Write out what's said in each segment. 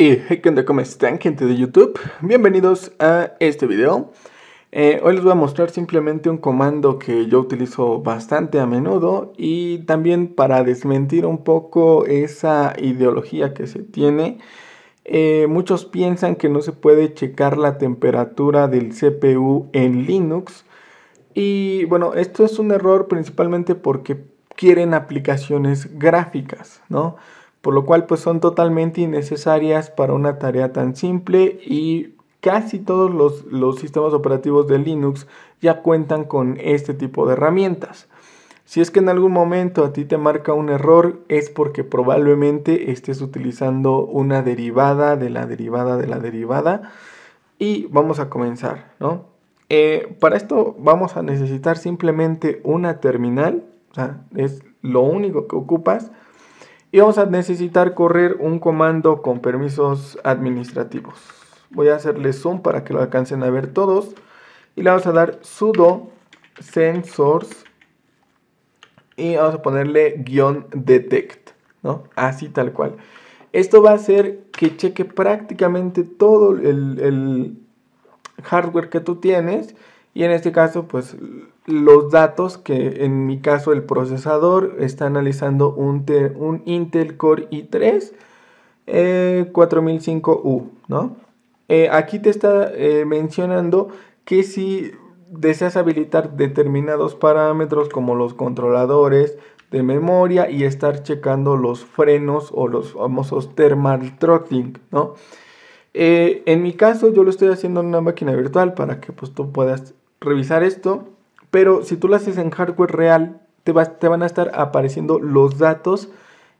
Y ¿qué onda? ¿Cómo están, gente de YouTube? Bienvenidos a este video. Eh, hoy les voy a mostrar simplemente un comando que yo utilizo bastante a menudo y también para desmentir un poco esa ideología que se tiene. Eh, muchos piensan que no se puede checar la temperatura del CPU en Linux. Y bueno, esto es un error principalmente porque quieren aplicaciones gráficas, ¿no? por lo cual pues son totalmente innecesarias para una tarea tan simple y casi todos los, sistemas operativos de Linux ya cuentan con este tipo de herramientas. Si es que en algún momento a ti te marca un error, es porque probablemente estés utilizando una derivada de la derivada de la derivada. Y vamos a comenzar, ¿no? Eh, para esto vamos a necesitar simplemente una terminal, es lo único que ocupas y vamos a necesitar correr un comando con permisos administrativos. Voy a hacerle zoom para que lo alcancen a ver todos y le vamos a dar sudo sensors y vamos a ponerle guión detect, ¿no? Así tal cual. Esto va a hacer que cheque prácticamente todo el hardware que tú tienes y en este caso, pues los datos que en mi caso el procesador está analizando un, un Intel Core i3 4005U, eh, ¿no? Eh, aquí te está eh, mencionando que si deseas habilitar determinados parámetros como los controladores de memoria y estar checando los frenos o los famosos thermal throttling, ¿no? en mi caso yo lo estoy haciendo en una máquina virtual para que pues tú puedas revisar esto, pero si tú lo haces en hardware real, te, te van a estar apareciendo los datos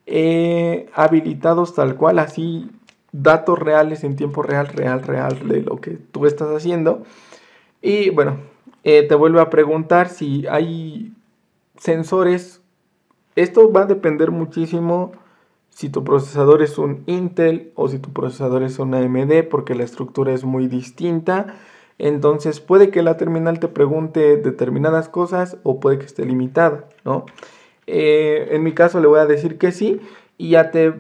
eh, habilitados tal cual, así datos reales en tiempo real, real, real de lo que tú estás haciendo. Y bueno, eh, te vuelvo a preguntar si hay sensores. Esto va a depender muchísimo si tu procesador es un Intel o si tu procesador es un AMD porque la estructura es muy distinta. Entonces puede que la terminal te pregunte determinadas cosas o puede que esté limitada, ¿no? Eh, en mi caso le voy a decir que sí y ya te,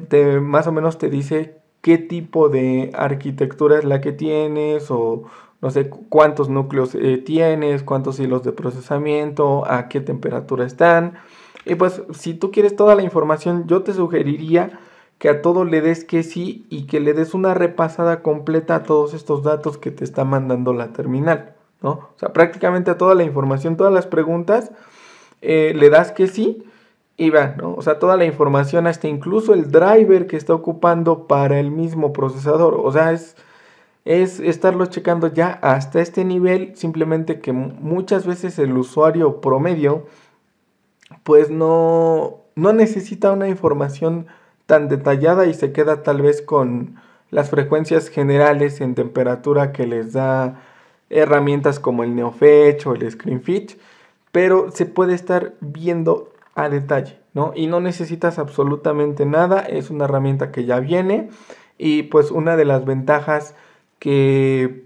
más o menos te dice qué tipo de arquitectura es la que tienes o no sé cuántos núcleos eh, tienes, cuántos hilos de procesamiento, a qué temperatura están. Y pues si tú quieres toda la información, yo te sugeriría que a todo le des que sí y que le des una repasada completa a todos estos datos que te está mandando la terminal, ¿no? O sea, prácticamente a toda la información, todas las preguntas, eh, le das que sí y va, ¿no? O sea, toda la información, hasta incluso el driver que está ocupando para el mismo procesador. O sea, es, es estarlo checando ya hasta este nivel, simplemente que muchas veces el usuario promedio, pues no, no necesita una información tan detallada y se queda tal vez con las frecuencias generales en temperatura que les da herramientas como el NeoFetch o el ScreenFetch, pero se puede estar viendo a detalle, ¿no? Y no necesitas absolutamente nada, es una herramienta que ya viene y pues una de las ventajas que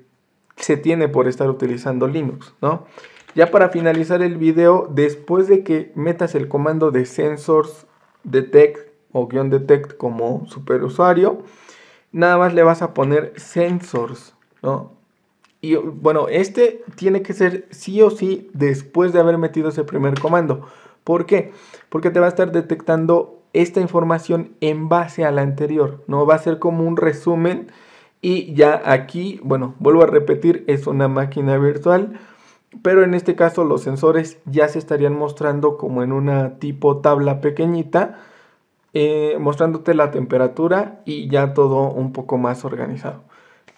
se tiene por estar utilizando Linux, ¿no? Ya para finalizar el video, después de que metas el comando de sensors detect o guión detect como superusuario, nada más le vas a poner sensors, ¿no? Y bueno, este tiene que ser sí o sí después de haber metido ese primer comando. ¿Por qué? Porque te va a estar detectando esta información en base a la anterior, ¿no? Va a ser como un resumen y ya aquí, bueno, vuelvo a repetir, es una máquina virtual, pero en este caso los sensores ya se estarían mostrando como en una tipo tabla pequeñita eh, mostrándote la temperatura y ya todo un poco más organizado.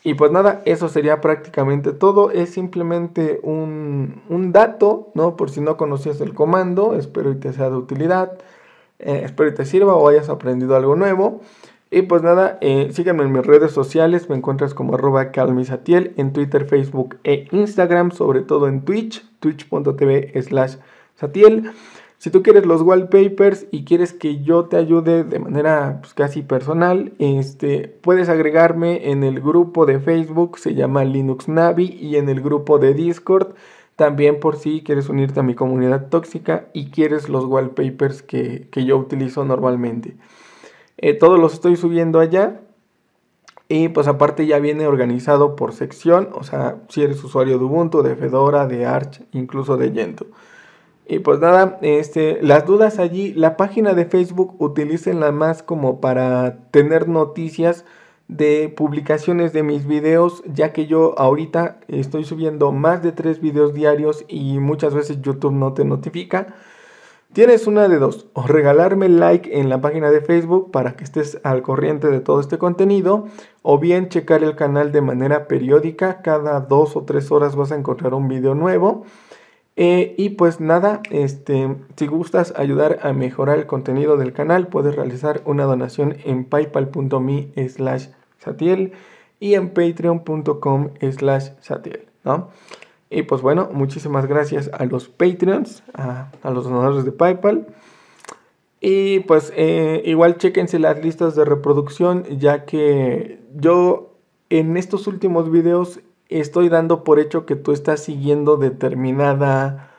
Y pues nada, eso sería prácticamente todo. Es simplemente un, dato, ¿no? Por si no conocías el comando, espero que te sea de utilidad, eh, espero que te sirva o hayas aprendido algo nuevo. Y pues nada, eh, síganme en mis redes sociales, me encuentras como arroba calmisatiel en Twitter, Facebook e Instagram, sobre todo en Twitch, twitch.tv slash satiel. Si tú quieres los wallpapers y quieres que yo te ayude de manera pues, casi personal, este, puedes agregarme en el grupo de Facebook, se llama Linux Navi, y en el grupo de Discord. También por si quieres unirte a mi comunidad tóxica y quieres los wallpapers que, yo utilizo normalmente. Eh, todos los estoy subiendo allá. Y pues aparte ya viene organizado por sección, o sea, si eres usuario de Ubuntu, de Fedora, de Arch, incluso de Yento. Y pues nada, este, las dudas allí, la página de Facebook utilícenla más como para tener noticias de publicaciones de mis videos, ya que yo ahorita estoy subiendo más de tres videos diarios y muchas veces YouTube no te notifica. Tienes una de dos, o regalarme like en la página de Facebook para que estés al corriente de todo este contenido, o bien checar el canal de manera periódica, cada dos o tres horas vas a encontrar un video nuevo. Eh, y pues nada, este, si gustas ayudar a mejorar el contenido del canal, puedes realizar una donación en paypal.me slash satiel y en patreon.com slash satiel, Y pues bueno, muchísimas gracias a los Patreons, a, los donadores de PayPal. Y pues eh, igual chequense las listas de reproducción, ya que yo en estos últimos videos estoy dando por hecho que tú estás siguiendo determinada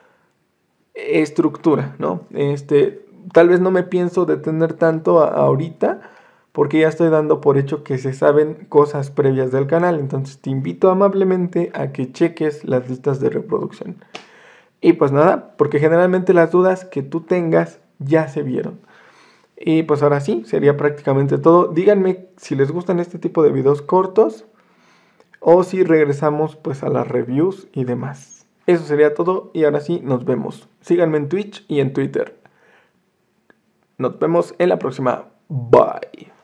estructura, ¿no? Este, tal vez no me pienso detener tanto ahorita porque ya estoy dando por hecho que se saben cosas previas del canal, entonces te invito amablemente a que cheques las listas de reproducción. Y pues nada, porque generalmente las dudas que tú tengas ya se vieron. Y pues ahora sí, sería prácticamente todo. Díganme si les gustan este tipo de videos cortos o si regresamos pues a las reviews y demás. Eso sería todo y ahora sí nos vemos. Síganme en Twitch y en Twitter. Nos vemos en la próxima. Bye.